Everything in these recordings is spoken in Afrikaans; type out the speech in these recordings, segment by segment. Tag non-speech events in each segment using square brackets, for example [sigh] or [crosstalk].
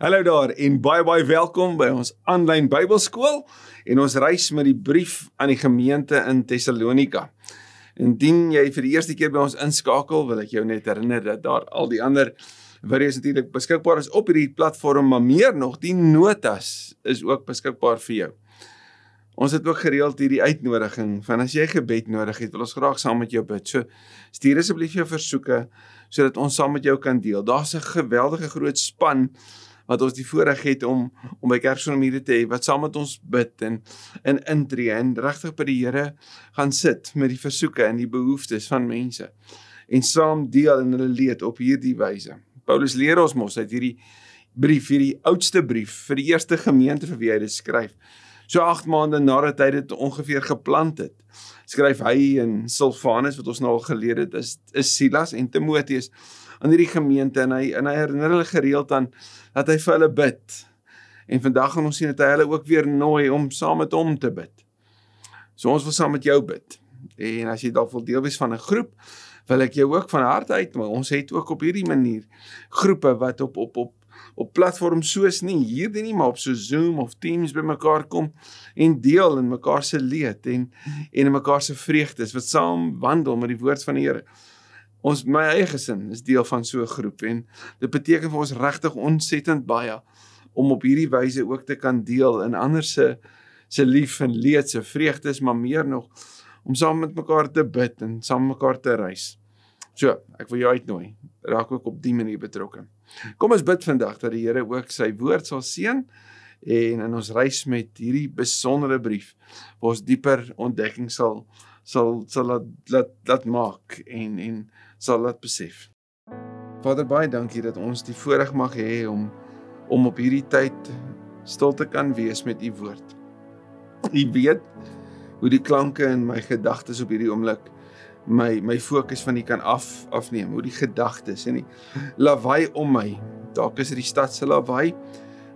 Hallo daar en baie baie welkom by ons aanlyn Bybelskool en ons reis met die brief aan die gemeente in Tessalonika. Indien jy vir die eerste keer by ons inskakel, wil ek jou net herinner dat daar al die ander video's natuurlik beskikbaar is op hierdie platform, maar meer nog, die notas is ook beskikbaar vir jou. Ons het ook gereeld hierdie uitnodiging van as jy gebed nodig het, wil ons graag saam met jou bid. So stuur asseblief jou versoeke sodat ons saam met jou kan deel. Daar's 'n geweldige groot span wat ons die voorreg het om om by Kersnomiere te hê wat saam met ons bid en in intree en regtig by die Here gaan sit met die versoeke en die behoeftes van mense en saam deel in hulle leed op hierdie wyse. Paulus leer ons mos uit hierdie brief, hierdie oudste brief vir die eerste gemeente vir wie hy dit skryf. So 8 maande nadat hy dit ongeveer geplant het, skryf hy en Silvanus wat ons nou al geleer het, is, is Silas en Timoteus aan hierdie gemeente en hy en hy herinner hulle gereeld aan dat hy vir hulle bid. En vandag gaan ons sien dat hy hulle ook weer nooi om saam met hom te bid. So ons wil saam met jou bid. En as jy dalk wil deel wees van 'n groep, wil ek jou ook van harte uitnooi. Ons het ook op hierdie manier groepe wat op op op op platform soos nie hierdie nie maar op so Zoom of Teams bymekaar kom en deel in mekaar se leed en en in mekaar se vreugdes wat saam wandel met die woord van die Here. Ons my eie gesin is deel van so 'n groep en dit beteken vir ons regtig ontsettend baie om op hierdie wyse ook te kan deel in ander se se lief en leed se vreugdes, maar meer nog om saam met mekaar te bid en saam mekaar te reis. So, ek wil jou uitnooi. Raak ook op die manier betrokke. Kom ons bid vandag dat die Here ook sy woord sal seën en in ons reis met hierdie besondere brief waar ons dieper ontdekking sal sal sal laat laat laat maak en en sal laat besef. Vader baie dankie dat ons die voorreg mag hê om om op hierdie tyd stil te kan wees met u woord. U weet hoe die klanke in my gedagtes op hierdie oomblik my my fokus van u kan af afneem, hoe die gedagtes en die lawaai om my. Dalk is dit die stad se lawaai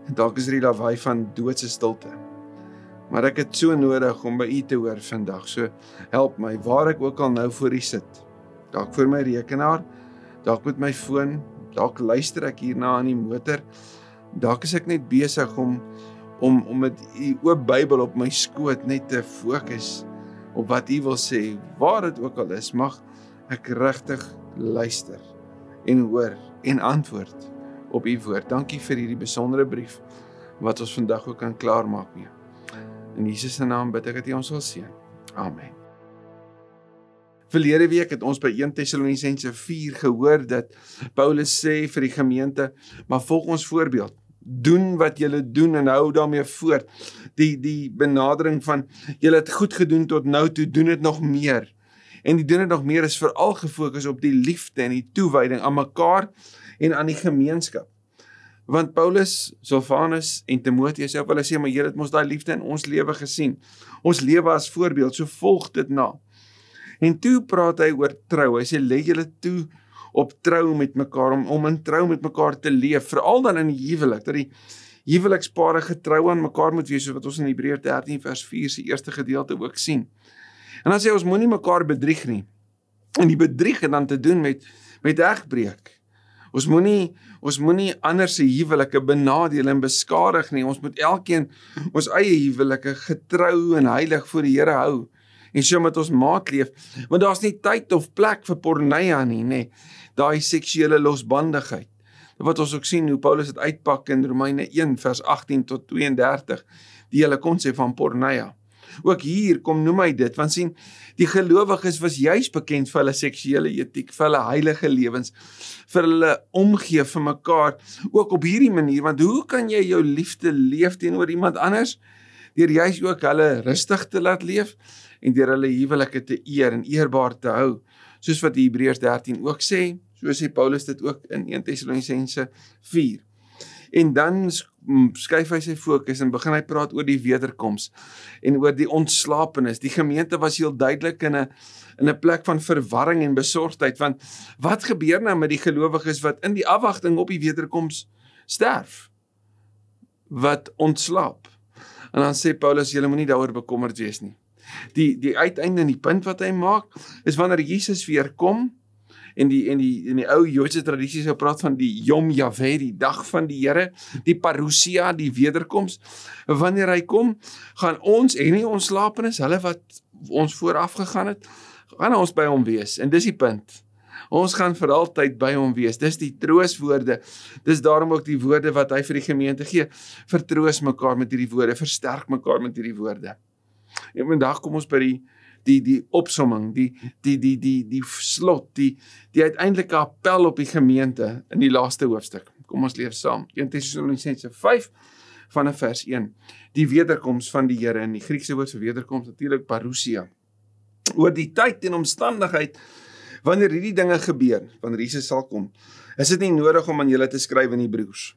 en dalk is dit die lawaai van doodse stilte. Maar ek het so nodig om by u te hoor vandag. So help my waar ek ook al nou voor u sit dalk voor my rekenaar, dalk met my foon, dalk luister ek hierna in die motor. Dalk is ek net besig om om om met u oop Bybel op my skoot net te fokus op wat u wil sê, waar dit ook al is, mag ek regtig luister en hoor en antwoord op u woord. Dankie vir hierdie besondere brief wat ons vandag ook kan klaarmaak mee. In Jesus se naam bid ek dat U ons sal seën. Amen. Verlede week het ons by 1 Tessalonisense 4 gehoor dat Paulus sê vir die gemeente, maar volg ons voorbeeld. Doen wat julle doen en hou daarmee voort. Die die benadering van julle het goed gedoen tot nou toe, doen dit nog meer. En die doen dit nog meer is veral gefokus op die liefde en die toewyding aan mekaar en aan die gemeenskap. Want Paulus, Silvanus en Timoteus sê op hulle sê maar julle het mos daai liefde in ons lewe gesien. Ons lewe as voorbeeld, so volg dit na. Nou. En toe praat hy oor trou. Hy sê lê julle toe op trou met mekaar om om in trou met mekaar te leef, veral dan in die huwelik. Dat die huwelikspare getrou aan mekaar moet wees, wat ons in Hebreë 13 vers 4 se eerste gedeelte ook sien. En dan sê ons moenie mekaar bedrieg nie. En die bedrieg het dan te doen met met egbreek. Ons moenie ons moenie ander se huwelike benadeel en beskadig nie. Ons moet elkeen ons eie huwelike getrou en heilig voor die Here hou en so met ons maat leef, want daar's nie tyd of plek vir porneia nie, nê. Nee. Daai seksuele losbandigheid. Wat ons ook sien hoe Paulus dit uitpak in Romeine 1 vers 18 tot 32, die hele konsep van porneia. Ook hier kom noem hy dit want sien die gelowiges was juis bekend vir hulle seksuele etiek, vir hulle heilige lewens, vir hulle omgee vir mekaar ook op hierdie manier want hoe kan jy jou liefde leef teenoor iemand anders deur juis ook hulle rustig te laat leef en deur hulle huwelike te eer en eerbaar te hou, soos wat Hebreërs 13 ook sê, so sê Paulus dit ook in 1 Tessalonisense 4. En dan skuif hy sy fokus en begin hy praat oor die wederkoms en oor die ontslapenis. Die gemeente was heel duidelik in 'n in 'n plek van verwarring en besorgdheid want wat gebeur nou met die gelowiges wat in die afwagting op die wederkoms sterf? Wat ontslaap? En dan sê Paulus julle moenie daaroor bekommerd wees nie die die uiteinde en die punt wat hy maak is wanneer Jesus weer kom en die en die in die ou Joodse tradisies sou praat van die Yom Yahweh, die dag van die Here, die parousia, die wederkoms. Wanneer hy kom, gaan ons en nie ons slapenes, hulle wat ons vooraf gegaan het, gaan ons by hom wees. En dis die punt. Ons gaan vir altyd by hom wees. Dis die trooswoorde. Dis daarom ook die woorde wat hy vir die gemeente gee. Vertroos mekaar met hierdie woorde, versterk mekaar met hierdie woorde. En vandag kom ons by die die die opsomming, die die die die die slot, die die uiteindelike appel op die gemeente in die laaste hoofstuk. Kom ons lees saam. 1 Tessalonisense 5 van vers 1 die wederkoms van die Here in die Griekse woord vir wederkoms natuurlik parousia oor die tyd en omstandigheid wanneer hierdie dinge gebeur wanneer Jesus sal kom is dit nie nodig om aan julle te skryf in die broers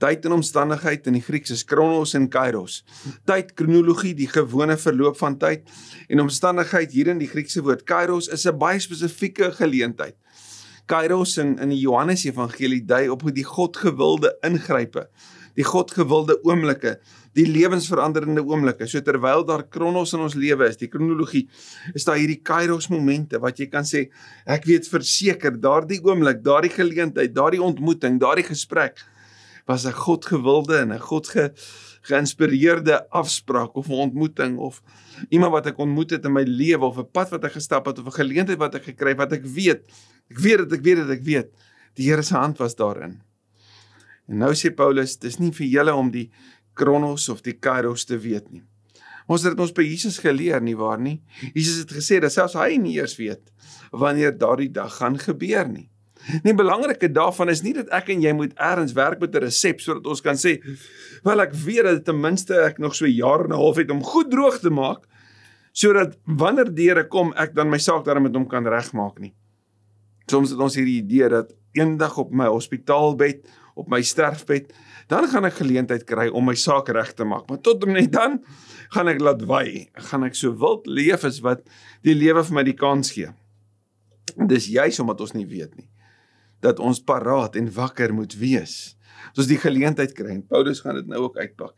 tyd en omstandigheid in die Grieks is chronos en kairos. Tyd kronologie, die gewone verloop van tyd en omstandigheid hier in die Griekse woord kairos is 'n baie spesifieke geleentheid. Kairos in in die Johannes Evangelie dui op die Godgewilde ingrype, die Godgewilde oomblikke, die lewensveranderende oomblikke. So terwyl daar chronos in ons lewe is, die kronologie, is daar hierdie kairos momente wat jy kan sê ek weet verseker, daardie oomblik, daardie geleentheid, daardie ontmoeting, daardie gesprek was 'n Godgewilde en 'n God ge, geïnspireerde afspraak of 'n ontmoeting of iemand wat ek ontmoet het in my lewe of 'n pad wat ek gestap het of 'n geleentheid wat ek gekry het wat ek weet. Ek weet dat ek weet dat ek weet die Here se hand was daarin. En nou sê Paulus, dis nie vir julle om die kronos of die kairos te weet nie. Ons het dit ons by Jesus geleer nie waar nie. Jesus het gesê dat selfs hy nie eers weet wanneer daardie dag gaan gebeur nie. Nie belangrike daarvan is nie dat ek en jy moet eers werk met 'n resep sodat ons kan sê, "Wel, ek weet dat ten minste ek nog so 'n jaar en 'n half het om goed droog te maak sodat wanneer diere kom, ek dan my saak daarmee met hom kan regmaak nie." Soms het ons hierdie idee dat eendag op my hospitaalbed, op my sterfbed, dan gaan ek geleentheid kry om my saak reg te maak, maar tot en met dan gaan ek laat wy, gaan ek so wild leef as wat die lewe vir my die kans gee. Dis juis omdat ons nie weet nie dat ons paraat en wakker moet wees. Soos die geleentheid kry. En Paulus gaan dit nou ook uitpak.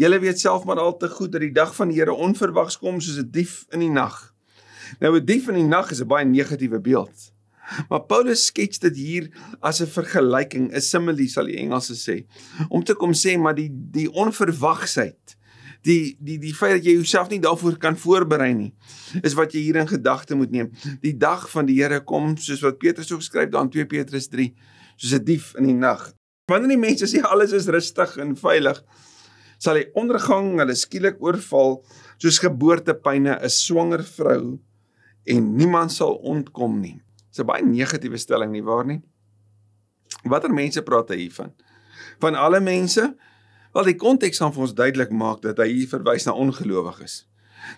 Julle weet self maar al te goed dat die dag van die Here onverwags kom soos 'n die dief in die nag. Nou 'n die dief in die nag is 'n baie negatiewe beeld. Maar Paulus skets dit hier as 'n vergelyking, 'n simile sal die Engelse sê, om te kom sê maar die die onverwagsheid die die die feit dat jy jouself nie daarvoor kan voorberei nie is wat jy hier in gedagte moet neem. Die dag van die Here kom soos wat Petrus ook skryf daar in 2 Petrus 3 soos 'n dief in die nag. Wanneer die mense sê alles is rustig en veilig sal hy ondergang hulle skielik oorval soos geboortepyne 'n swanger vrou en niemand sal ontkom nie. Dis 'n baie negatiewe stelling nie waar nie? Watter mense praat hy hiervan? Van alle mense, Wel die konteks gaan vir ons duidelik maak dat hy hier verwys na ongelowiges.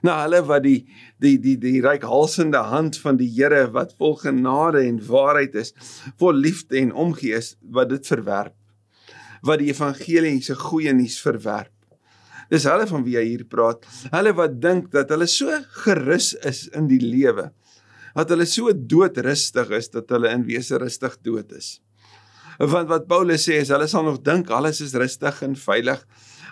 Na hulle wat die die die die ryk halsende hand van die Here wat vol genade en waarheid is, vol liefde en omgee is, wat dit verwerp. Wat die evangelie se goeie nuus verwerp. Dis hulle van wie hy hier praat. Hulle wat dink dat hulle so gerus is in die lewe. Dat hulle so doodrustig is dat hulle in wese rustig dood is want wat Paulus sê is hulle sal nog dink alles is rustig en veilig.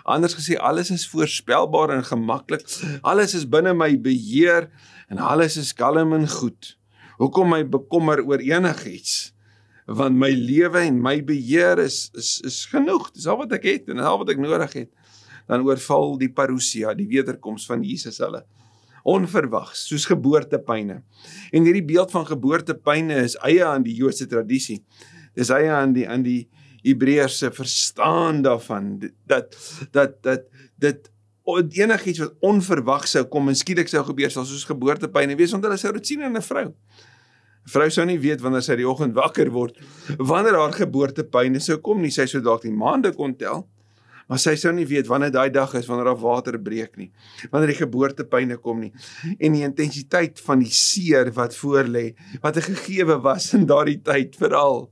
Anders gesê alles is voorspelbaar en gemaklik. Alles is binne my beheer en alles is kalm en goed. Hoekom my bekommer oor enigiets? Want my lewe en my beheer is is is genoeg. Dis al wat ek het en al wat ek nodig het. Dan oorval die parousia, die wederkoms van Jesus hulle onverwags, soos geboortepyne. En hierdie beeld van geboortepyne is eie aan die Joodse tradisie. Dis hy aan die aan die Hebreërse verstaan daarvan dat dat dat dit en enigiets wat onverwags sou kom en skielik sou gebeur sal soos geboortepyn en wees omdat hulle sou dit sien in 'n vrou. 'n Vrou sou nie weet wanneer sy die oggend wakker word wanneer haar geboortepyn sou kom nie. Sy sou dalk die maande kon tel, maar sy sou nie weet wanneer daai dag is wanneer haar water breek nie, wanneer die geboortepyne kom nie en die intensiteit van die seer wat voor lê, wat 'n gegewe was in daardie tyd veral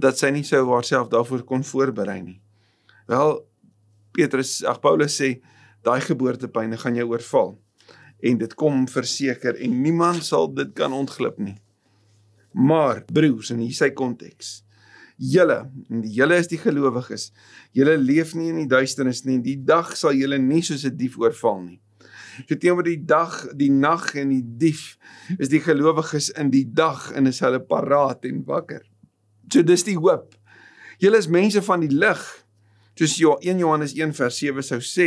dat sy nie sou haarself daarvoor kon voorberei nie. Wel Petrus, ag Paulus sê daai geboortepyne gaan jou oorval en dit kom verseker en niemand sal dit kan ontglip nie. Maar broers in hierdie konteks. Julle, julle is die gelowiges. Julle leef nie in die duisternis nie. Die dag sal julle nie soos 'n dief oorval nie. So teenoor die dag, die nag en die dief is die gelowiges in die dag en is hulle paraat en wakker. So dis die hoop. Julle is mense van die lig. Soos Johannes 1 vers 7 sou sê,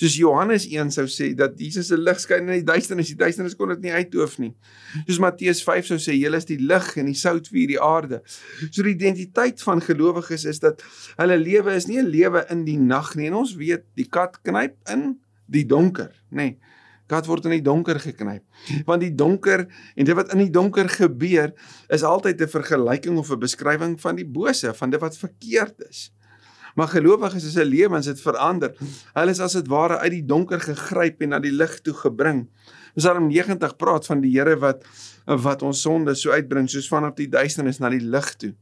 soos Johannes 1 sou sê dat Jesus se lig skyn in die duisternis, die duisternis kon dit nie uitdoof nie. Soos Matteus 5 sou sê, julle is die lig en die sout vir hierdie aarde. So die identiteit van gelowiges is, is dat hulle lewe is nie 'n lewe in die nag nie. En ons weet, die kat knyp in die donker, nê. Nee kat word in die donker geknyp. Want die donker en dit wat in die donker gebeur is altyd 'n vergelyking of 'n beskrywing van die bose, van dit wat verkeerd is. Maar gelowiges is 'n lewens dit verander. Hulle is as dit ware uit die donker gegryp en na die lig toe gebring. Psalm 90 praat van die Here wat wat ons sondes so uitbring soos vanaf die duisternis na die lig toe.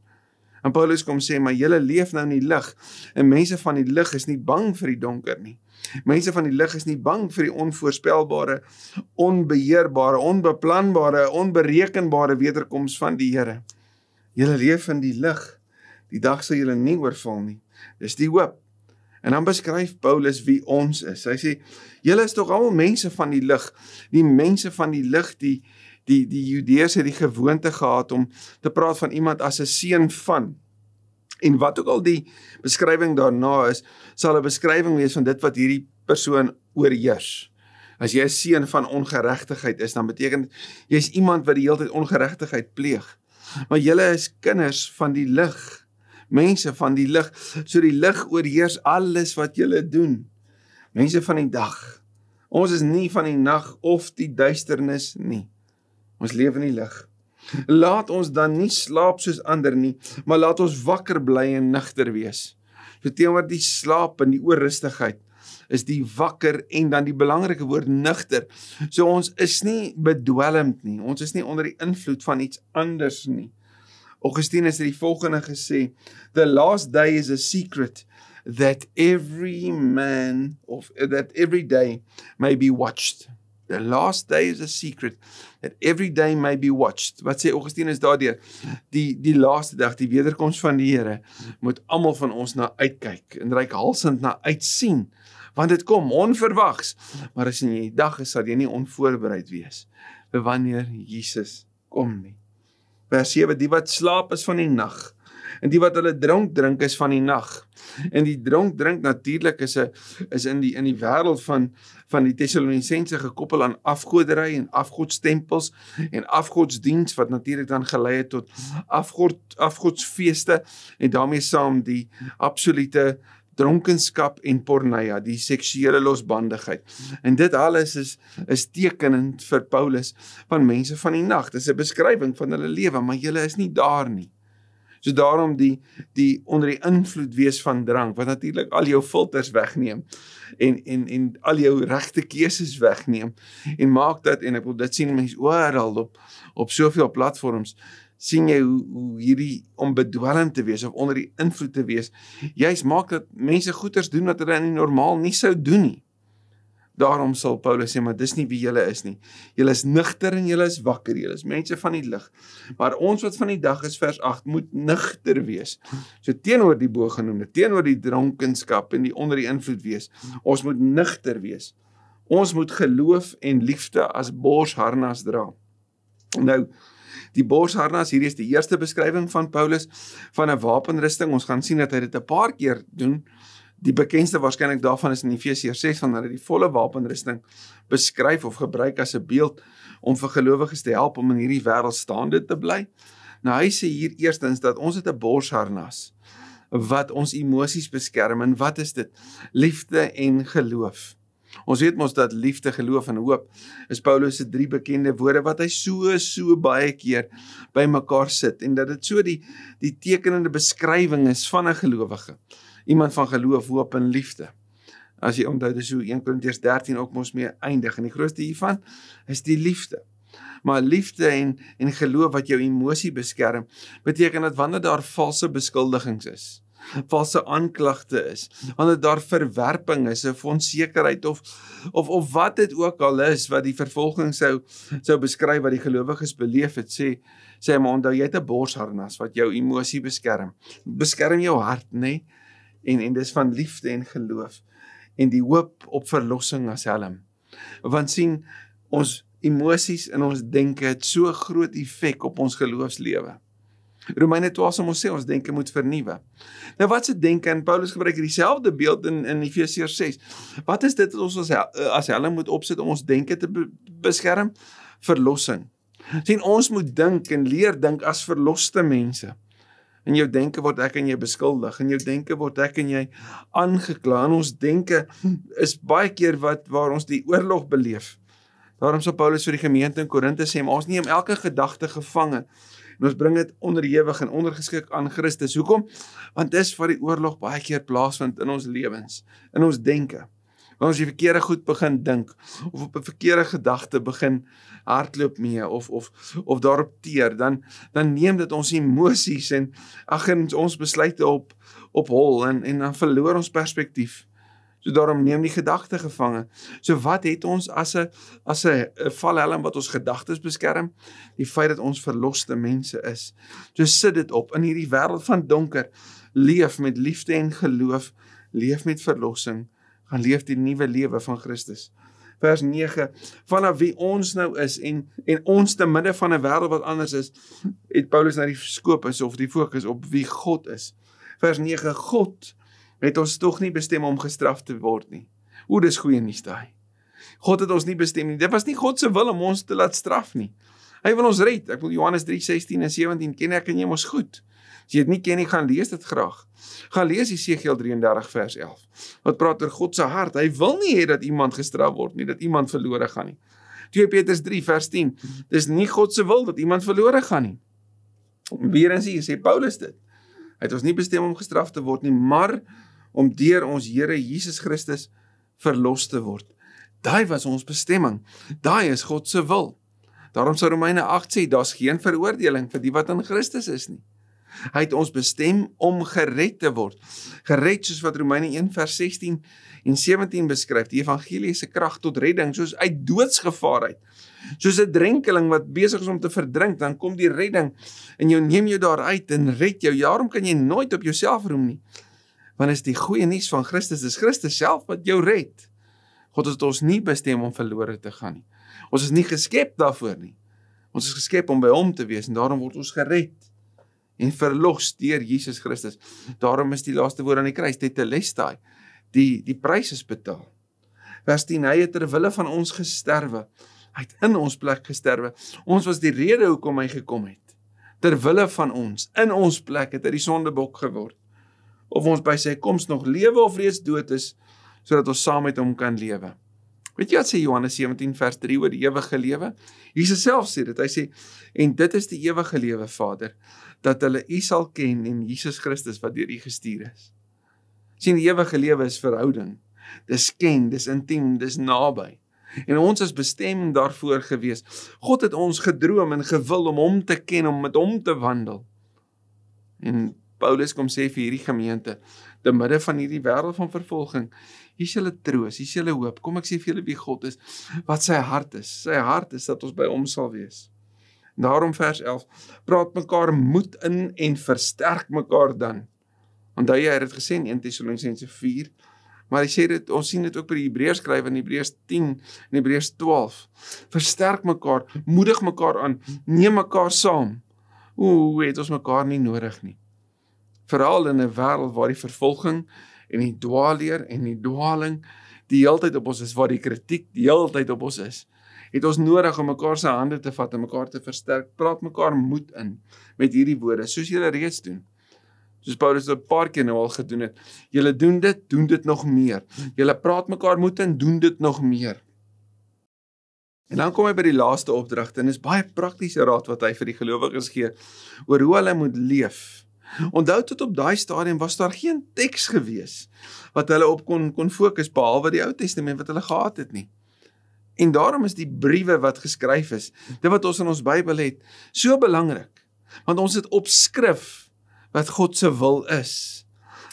En Paulus kom sê maar julle leef nou in die lig. En mense van die lig is nie bang vir die donker nie. Mense van die lig is nie bang vir die onvoorspelbare, onbeheerbare, onbeplanbare, onberekenbare wederkoms van die Here. Julle leef in die lig. Die dag sal julle nie oorval nie. Dis die hoop. En dan beskryf Paulus wie ons is. Hy sê: "Julle is tog almal mense van die lig, die mense van die lig, die die die Judeërs het die gewoonte gehad om te praat van iemand as 'n seun van." En wat ook al die beskrywing daarna is, sal 'n beskrywing wees van dit wat hierdie persoon oorheers. As jy 'n seun van ongeregtigheid is, dan beteken dit jy's iemand wat die hele tyd ongeregtigheid pleeg. Maar julle is kinders van die lig, mense van die lig, so die lig oorheers alles wat julle doen. Mense van die dag. Ons is nie van die nag of die duisternis nie. Ons leef in die lig. Laat ons dan nie slaap soos ander nie, maar laat ons wakker bly en nigter wees. So teenoor die slaap en die oorrustigheid is die wakker en dan die belangrike woord nigter. So ons is nie bedwelmd nie. Ons is nie onder die invloed van iets anders nie. Augustinus het die volgende gesê: The last day is a secret that every man of that every day may be watched. The last day is a secret that every day may be watched. Wat sê Augustinus daardeur? Die die laaste dag, die wederkoms van die Here, moet almal van ons na uitkyk en reik halsend na uitsien, want dit kom onverwags. Maar as jy die dag is, sal jy nie onvoorbereid wees vir wanneer Jesus kom nie. Vers 7: Die wat slaap is van die nag, en die wat hulle drink drink is van die nag. En die drink drink natuurlik is 'n is in die in die wêreld van van die Tessalonisense gekoppel aan afgodery en afgodstempels en afgodsdiens wat natuurlik dan gelei het tot afgod afgodsfeeste en daarmee saam die absolute dronkenskap en porneia, die seksuele losbandigheid. En dit alles is is tekenend vir Paulus van mense van die nag. Dit is 'n beskrywing van hulle lewe, maar hulle is nie daar nie. So daarom die die onder die invloed wees van drank wat natuurlik al jou filters wegneem en en en al jou regte keuses wegneem en maak dat en ek wil dit sien mense oral op op soveel platforms sien jy hoe, hoe hierdie om bedwelm te wees of onder die invloed te wees juis maak dat mense goeters doen wat hulle in die normaal nie sou doen nie. Daarom sal Paulus sê, maar dis nie wie julle is nie. Julle is nigter en julle is wakker, julle is mense van die lig. Maar ons wat van die dag is vers 8 moet nigter wees. So teenoor die bogenoemde, teenoor die dronkenskap en die onder die invloed wees. Ons moet nigter wees. Ons moet geloof en liefde as borsharnas dra. Nou Die borsharnas hierdie is die eerste beskrywing van Paulus van 'n wapenrusting. Ons gaan sien dat hy dit 'n paar keer doen. Uh die bekendste waarskynlik daarvan is in Efesiërs 6 van hulle die volle wapenrusting beskryf of gebruik as 'n beeld om vir gelowiges te help om in hierdie wêreld staande te bly. Nou hy sê hier eerstens dat ons het 'n borsharnas wat ons emosies beskerm en wat is dit? Liefde en geloof. Ons weet mos dat liefde, geloof en hoop is Paulus se drie bekende woorde wat hy so so baie keer bymekaar sit en dat dit so die die tekenende beskrywing is van 'n gelowige iemand van geloof, hoop en liefde. As jy onthou dis hoe 1 Korintiërs 13 ook mos mee eindig en die grootste hiervan is die liefde. Maar liefde en en geloof wat jou emosie beskerm, beteken dat wanneer daar valse beskuldigings is, valse aanklagte is, wanneer daar verwerping is, 'n onsekerheid of of of wat dit ook al is wat die vervolging sou sou beskryf wat die gelowiges beleef het, sê sê maar onthou jy het 'n borsharnas wat jou emosie beskerm. Beskerm jou hart, nê? Nee? en en dis van liefde en geloof en die hoop op verlossing as helm. Want sien, ons emosies en ons denke het so groot effek op ons geloofslewe. Romeine 12 sê ons sê ons denke moet vernuwe. Nou wat se denke en Paulus gebruik dieselfde beeld in in Efesiërs 6. Wat is dit wat ons as eh, as helm moet opsit om ons denke te beskerm? Verlossing. Sien, ons moet dink en leer dink as verloste mense. In jou denke word ek en jy beskuldig, in jou denke word ek en jy aangekla. In ons denke is baie keer wat waar ons die oorlog beleef. Daarom sê Paulus vir die gemeente in Korinte sê ons neem elke gedagte gevange en ons bring dit onderhewig en ondergeskik aan Christus. Hoekom? Want dis waar die oorlog baie keer plaasvind in ons lewens, in ons denke. Want as jy verkeerde goed begin dink of op 'n verkeerde gedagte begin hardloop mee of of of daarop teer, dan dan neem dit ons emosies en ag en ons besluite op op hol en en dan verloor ons perspektief. So daarom neem die gedagte gevange. So wat het ons as 'n as 'n valhelm wat ons gedagtes beskerm? Die feit dat ons verloste mense is. So sit dit op in hierdie wêreld van donker. Leef met liefde en geloof. Leef met verlossing gaan leef die nuwe lewe van Christus. Vers 9 vanaf wie ons nou is en en ons te midde van 'n wêreld wat anders is, het Paulus na nou die skoop is of die fokus op wie God is. Vers 9 God het ons tog nie bestem om gestraf te word nie. O dis goeie nuus daai. God het ons nie bestem nie. Dit was nie God se wil om ons te laat straf nie. Hy wil ons red. Ek wil Johannes 3:16 en 17 ken ek en jy mos goed. As jy dit nie ken nie, gaan lees dit graag. Gaan lees Jesegiel 33 vers 11. Wat praat oor God se hart. Hy wil nie hê dat iemand gestraf word nie, dat iemand verlore gaan nie. 2 Petrus 3 vers 10. Dis nie God se wil dat iemand verlore gaan nie. Weer eens hier sê Paulus dit. Hy het ons nie bestem om gestraf te word nie, maar om deur ons Here Jesus Christus verlos te word. Daai was ons bestemming. Daai is God se wil. Daarom sê Romeine 8 sê daar's geen veroordeling vir die wat in Christus is nie. Hy het ons bestem om gered te word. Gered soos wat Romeine 1 vers 16 en 17 beskryf, die evangelie se krag tot redding soos uit doodsgevaar uit. Soos 'n drenkeling wat besig is om te verdrink, dan kom die redding en jy neem jou daaruit en red jou. Ja, daarom kan jy nooit op jouself roem nie. Want is die goeie nuus van Christus, dis Christus self wat jou red. God het ons nie bestem om verlore te gaan nie. Ons is nie geskep daarvoor nie. Ons is geskep om by hom te wees en daarom word ons gered en verlos deur Jesus Christus. Daarom is die laaste woord aan die kruis, dit te lestai. Die die prys is betaal. Was die nye ter wille van ons gesterwe. Hy het in ons plek gesterwe. Ons was die rede hoekom hy gekom het. Ter wille van ons, in ons plek het hy die sondebok geword. Of ons by sy koms nog lewe of reeds dood is, sodat ons saam met hom kan lewe. Weet jy wat sê Johannes 17 vers 3 oor die ewige lewe? Jesus self sê dit. Hy sê en dit is die ewige lewe, Vader, dat hulle U sal ken en Jesus Christus wat deur U gestuur is. sien die ewige lewe is verhouding. Dis ken, dis intiem, dis naby. En ons is bestem daarvoor gewees. God het ons gedroom en gewil om hom te ken, om met hom te wandel. En Paulus kom sê vir hierdie gemeente, te midde van hierdie wêreld van vervolging, hier is julle troos, hier is julle hoop. Kom ek sê vir julle wie God is, wat sy hart is. Sy hart is dat ons by hom sal wees. Daarom vers 11: Praat mekaar moed in en versterk mekaar dan. Onthou jy het dit gesê in 1 Tessalonisense 4, maar hy sê dit ons sien dit ook by die Hebreërs skryf in Hebreërs 10 en Hebreërs 12. Versterk mekaar, moedig mekaar aan, neem mekaar saam. Ooh, het ons mekaar nie nodig nie. Veral in 'n wêreld waar die vervolging en die dwaalleer en die dwaling die heeltyd op ons is, waar die kritiek die heeltyd op ons is het ons nodig om mekaar se hande te vat en mekaar te versterk. Praat mekaar moed in met hierdie woorde soos julle reeds doen. Soos Paulus op 'n paar keer nou al gedoen het. Julle doen dit, doen dit nog meer. Julle praat mekaar moed in, doen dit nog meer. En dan kom hy by die laaste opdrag en is baie praktiese raad wat hy vir die gelowiges gee oor hoe hulle moet leef. Onthou tot op daai stadium was daar geen teks gewees wat hulle op kon kon fokus behalwe die Ou Testament wat hulle gehad het nie. En daarom is die briewe wat geskryf is, dit wat ons in ons Bybel het, so belangrik. Want ons het op skrif wat God se wil is.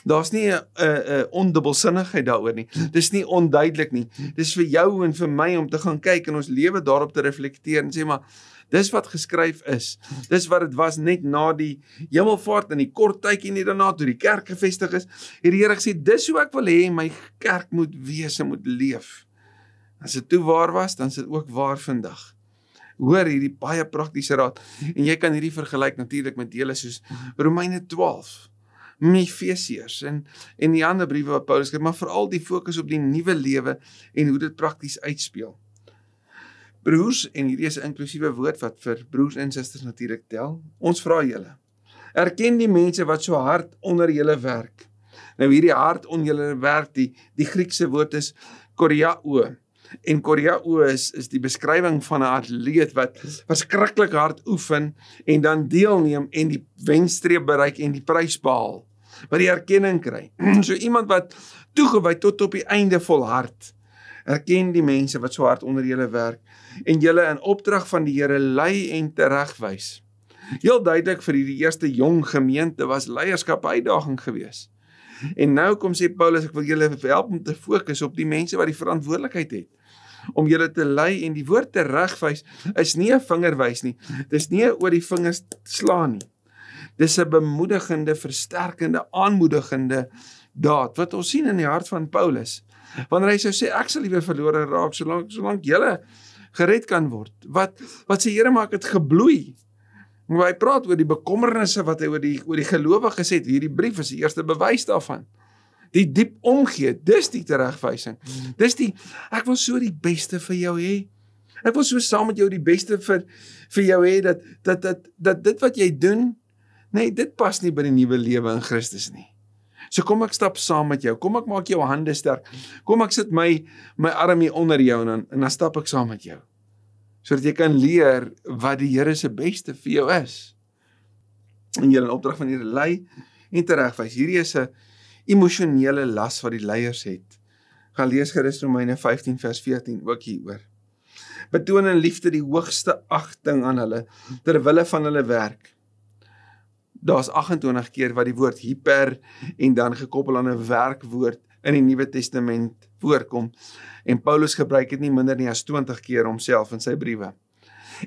Daar's nie 'n uh, 'n uh, ondubbelsinnigheid daaroor nie. Dis nie onduidelik nie. Dis vir jou en vir my om te gaan kyk en ons lewe daarop te reflekteer en sê maar dis wat geskryf is. Dis wat dit was net na die hemelvaart en die kort tydjie net daarna toe die kerk gevestig is. Hierdie Here sê dis hoe ek wil hê my kerk moet wees en moet leef. As dit toe waar was, dan is dit ook waar vandag. Hoor hierdie baie praktiese raad en jy kan hierdie vergelyk natuurlik met dele soos Romeine 12, Efesiërs en en die ander briewe wat Paulus skryf, maar veral die fokus op die nuwe lewe en hoe dit prakties uitspeel. Broers en hierdie is 'n inklusiewe woord wat vir broers en susters natuurlik tel. Ons vra julle. Erken die mense wat so hard onder julle werk. Nou hierdie hard onder julle werk, die die Griekse woord is koreao En Korea O is is die beskrywing van 'n atleet wat verskriklik hard oefen en dan deelneem en die wenstreep bereik en die prys behaal, wat die erkenning kry. [clears throat] So iemand wat toegewy tot op die einde volhard. Erken die mense wat so hard onder julle werk en julle in opdrag van die Here lei en teregwys. Heel duidelik vir hierdie eerste jong gemeente was leierskap 'n uitdaging geweest. En nou kom sê Paulus ek wil julle help om te fokus op die mense wat die verantwoordelikheid het om julle te lei en die woord te regwys is nie 'n vingerwys nie. Dis nie oor die vingers slaan nie. Dis 'n bemoedigende, versterkende, aanmoedigende daad wat ons sien in die hart van Paulus. Wanneer hy sou sê ek sal liewe verlore raak solank solank julle gered kan word. Wat wat sê Here maak dit gebloei. Nou, hy praat oor die bekommernisse wat hy oor die oor die gelowiges het. Hierdie brief is die eerste bewys daarvan die diep omgee, dis die teregwysing. Hmm. Dis die ek wil so die beste vir jou hê. Ek wil so saam met jou die beste vir vir jou hê dat dat dat dat dit wat jy doen, nee, dit pas nie by die nuwe lewe in Christus nie. So kom ek stap saam met jou. Kom ek maak jou hande sterk. Kom ek sit my my arm hier onder jou en dan en dan stap ek saam met jou. Sodat jy kan leer wat die Here se beste vir jou is. En jy in opdrag van hierdie lei en teregwys. Hierdie is 'n emosionele las wat die leiers het. Gaan lees gerus Romeine 15 vers 14 ook hieroor. Betoon in liefde die hoogste agting aan hulle ter wille van hulle werk. Daar's 28 keer wat die woord hiper en dan gekoppel aan 'n werkwoord in die Nuwe Testament voorkom en Paulus gebruik dit nie minder nie as 20 keer homself in sy briewe.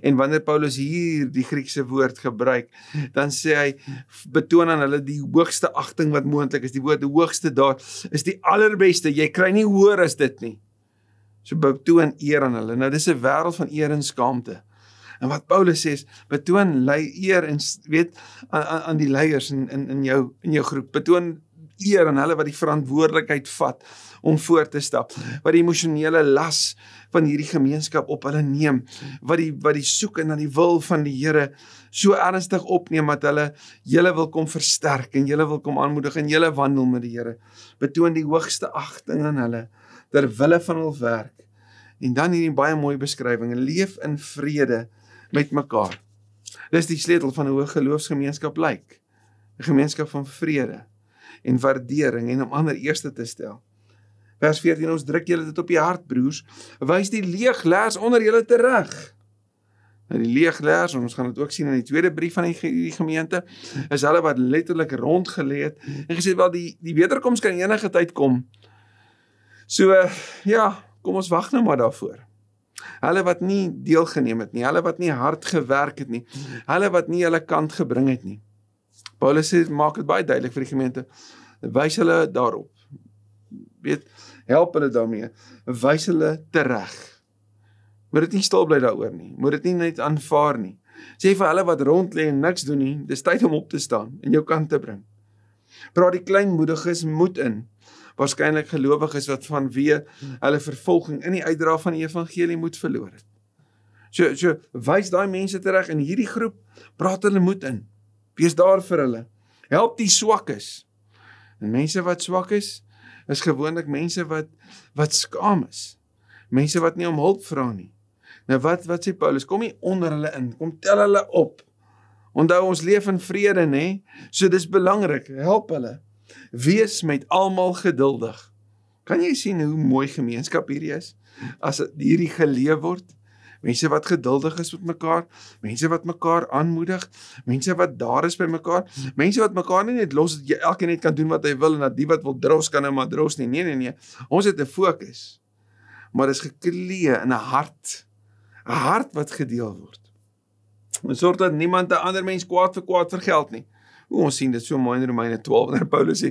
En wanneer Paulus hier die Griekse woord gebruik, dan sê hy betoon aan hulle die hoogste agting wat moontlik is. Die woord die hoogste daar is die allerbeste. Jy kry nie hoër as dit nie. So betoon eer aan hulle. Nou dis 'n wêreld van eer en skaamte. En wat Paulus sê, betoon lei eer en weet aan aan die leiers in in in jou in jou groep. Betoon eer aan hulle wat die verantwoordelikheid vat om voort te stap wat die emosionele las van hierdie gemeenskap op hulle neem wat die wat die soek en na die wil van die Here so ernstig opneem dat hulle hulle wil kom versterk en hulle wil kom aanmoedig en hulle wandel met die Here betoon die hoogste agting aan hulle ter wille van hul werk en dan hierdie baie mooi beskrywing leef in vrede met mekaar dis die sleutel van 'n hoë geloofsgemeenskap lyk like. 'n gemeenskap van vrede en waardering en om ander eerste te stel. Vers 14 ons druk julle dit op die hart broers, wys die leegleers onder julle terug. Nou die leegleers, ons gaan dit ook sien in die tweede brief van die gemeente, is hulle wat letterlik rondgelê het en gesê wel die die wederkoms kan enige tyd kom. So ja, kom ons wag nou maar daarvoor. Hulle wat nie deelgeneem het nie, hulle wat nie hard gewerk het nie, hulle wat nie hulle kant gebring het nie. Paulus sê maak dit baie duidelik vir die gemeente. Wys hulle daarop. Weet help hulle daarmee. Wys hulle tereg. Moet dit nie stil bly daaroor nie. Moet dit nie net aanvaar nie. Sê vir hulle wat rond lê en niks doen nie, dis tyd om op te staan en jou kant te bring. Praat die kleinmoediges moed in. Waarskynlik gelowiges wat vanwe hulle vervolging in die uitdra van die evangelie moet verloor het. So so wys daai mense tereg in hierdie groep, praat hulle moed in. Wees daar vir hulle. Help die swakkes. En mense wat swak is, is gewoonlik mense wat wat skaam is. Mense wat nie om hulp vra nie. Nou wat wat sê Paulus, kom hier onder hulle in, kom tel hulle op. Onthou ons leef in vrede, nê? So dis belangrik, help hulle. Wees met almal geduldig. Kan jy sien hoe mooi gemeenskap hierdie is as hierdie geleef word? mense wat geduldig is met mekaar, mense wat mekaar aanmoedig, mense wat daar is by mekaar, mense wat mekaar nie net los dat elkeen net kan doen wat hy wil en dat die wat wil dros kan nou maar dros nie. Nee nee nee. Ons het 'n fokus. Maar dis geklee in 'n hart. 'n Hart wat gedeel word. Ons sorg dat niemand 'n ander mens kwaad vir kwaad vergeld nie. O, ons sien dit so mooi in Romeine 12 wanneer Paulus sê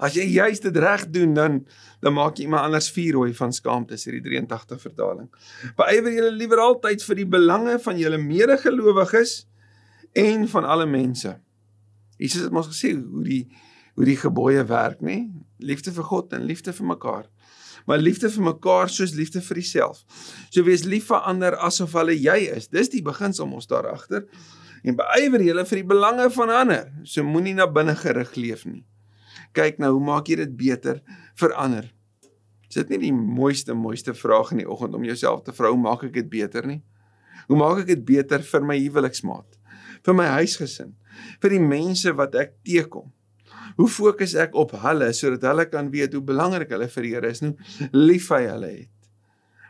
as jy juis dit reg doen dan dan maak jy iemand anders vuur rooi van skaamte sê die 83 vertaling. Beywer julle liewer altyd vir die belange van julle medegelowiges en van alle mense. Jesus het ons gesê hoe die hoe die gebooie werk, nê? Liefde vir God en liefde vir mekaar. Maar liefde vir mekaar soos liefde vir jouself. So wees lief vir ander asof hulle jy is. Dis die beginsel om ons daar agter en beywer julle vir die belange van ander. So moenie na binne gerig leef nie. Kyk nou, hoe maak jy dit beter vir ander? Is dit nie die mooiste mooiste vraag in die oggend om jouself te vra hoe maak ek dit beter nie? Hoe maak ek dit beter vir my huweliksmaat? Vir my huisgesin? Vir die mense wat ek teekom? Hoe fokus ek op hulle sodat hulle kan weet hoe belangrik hulle vir die Here is, hoe lief hy hulle het?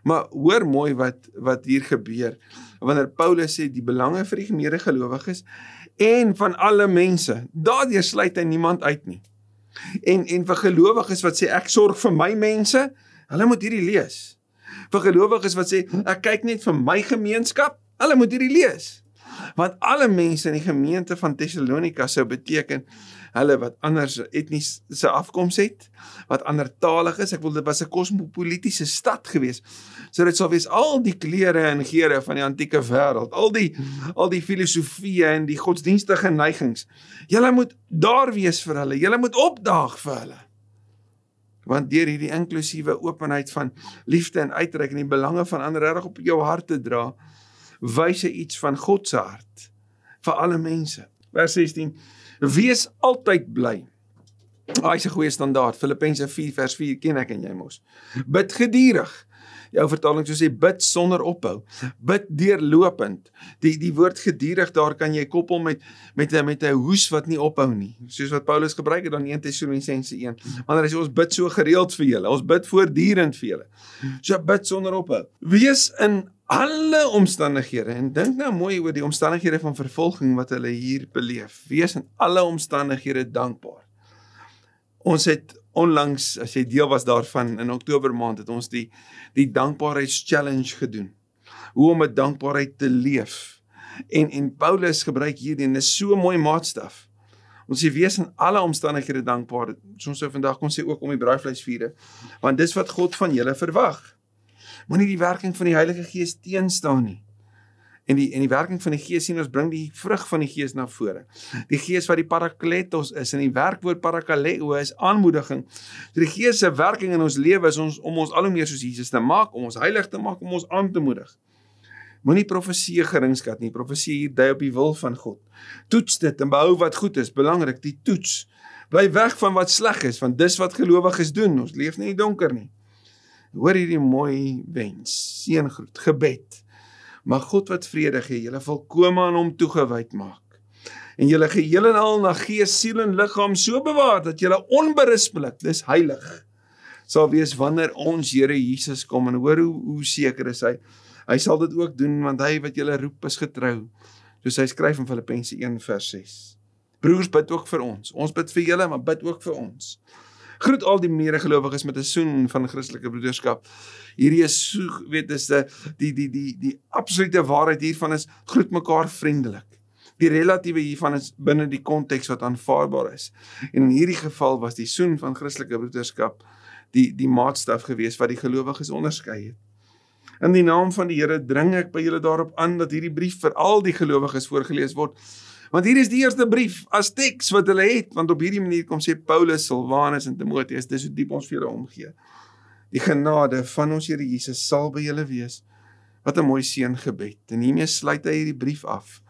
Maar hoor mooi wat wat hier gebeur. Wanneer Paulus sê die belange vir die gemeente gelowiges en van alle mense, daardeur sluit hy niemand uit nie. En en vir gelowiges wat sê ek sorg vir my mense, hulle moet hierdie lees. Vir gelowiges wat sê ek kyk net vir my gemeenskap, hulle moet hierdie lees. Want alle mense in die gemeente van Tessalonika sou beteken hulle wat anders etniese afkoms het, wat ander talig is. Ek wil dit was 'n kosmopolitiese stad gewees. So dit sou wees al die kleure en geure van die antieke wêreld, al die al die filosofieë en die godsdienstige neigings. Julle moet daar wees vir hulle. Julle moet opdaag vir hulle. Want deur hierdie inklusiewe openheid van liefde en uitreik en die belange van ander reg op jou hart te dra, wys jy iets van God se hart vir alle mense. Vers 16 Wees altyd bly. Daai is 'n goeie standaard. Filippense 4 vers 4 ken ek en jy mos. Bid geduldig. Jou vertaling sou sê bid sonder ophou. Bid deurlopend. Die die woord geduldig daar kan jy koppel met met met 'n hoes wat nie ophou nie. Soos wat Paulus gebruik het dan 1 Tessalonisense 1. Wanneer hy sê ons bid so gereeld vir julle. Ons bid voortdurend vir julle. So bid sonder ophou. Wees in alle omstandighede en dink nou mooi oor die omstandighede van vervolging wat hulle hier beleef. Wees in alle omstandighede dankbaar. Ons het onlangs, as jy deel was daarvan in Oktober maand het ons die die dankbaarheid challenge gedoen. Hoe om met dankbaarheid te leef. En en Paulus gebruik hierdie en is so mooi maatstaf. Ons sê wees in alle omstandighede dankbaar. Nou ons sou vandag kon sê ook om die braaivleis vier, want dis wat God van julle verwag moenie die werking van die Heilige Gees teenstaan nie. En die en die werking van die Gees sien ons bring die vrug van die Gees na vore. Die Gees wat die Parakletos is en die werkwoord parakaleo is aanmoediging. So die Gees se werking in ons lewe is ons om ons al hoe meer soos Jesus te maak, om ons heilig te maak, om ons aan te moedig. Moenie profeseë geringskat nie. Profeseë hier dui op die wil van God. Toets dit en behou wat goed is, belangrik, die toets. Bly weg van wat sleg is, want dis wat gelowiges doen. Ons leef nie in die donker nie. Hoor hierdie mooi wens, seëngroet, gebed. Mag God wat vrede gee, julle volkome aan hom toegewyd maak. En julle geheel en al na gees, siel en liggaam so bewaar dat julle onberispelik, dis heilig sal wees wanneer ons Here Jesus kom en hoor hoe hoe seker is hy. Hy sal dit ook doen want hy wat julle roep is getrou. Soos hy skryf in Filippense 1:6. Broers bid ook vir ons. Ons bid vir julle, maar bid ook vir ons. Groet al die medegelowiges met 'n soen van Christelike broederskap. Hierdie is so weet is die die die die, die absolute waarheid hiervan is groet mekaar vriendelik. Die relatiewe hiervan is binne die konteks wat aanvaarbaar is. En in hierdie geval was die soen van Christelike broederskap die die maatstaf gewees wat die gelowiges onderskei het. In die naam van die Here dring ek by julle daarop aan dat hierdie brief vir al die gelowiges voorgeles word Want hier is die eerste brief as teks wat hulle het, want op hierdie manier kom sê Paulus, Silwanus en Timoteus, dis hoe diep ons vir hulle omgee. Die genade van ons Here Jesus sal by julle wees. Wat 'n mooi seën gebed. En hiermee sluit hy hierdie brief af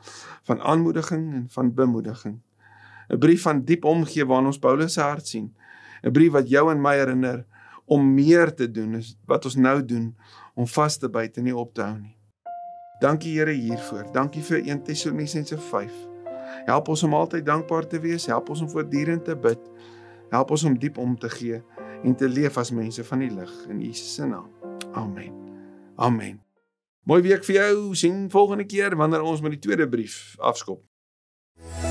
van aanmoediging en van bemoediging. 'n Brief van diep omgee waarin ons Paulus se hart sien. 'n Brief wat jou en my herinner om meer te doen as wat ons nou doen om vas te byt en nie op te hou nie. Dankie Here hiervoor. Dankie vir 1 Tessalonisense 5 Help ons om altyd dankbaar te wees. Help ons om voortdurend te bid. Help ons om diep om te gee en te leef as mense van die lig in Jesus se naam. Amen. Amen. Mooi week vir jou. Sien volgende keer wanneer ons met die tweede brief afskop. Thank you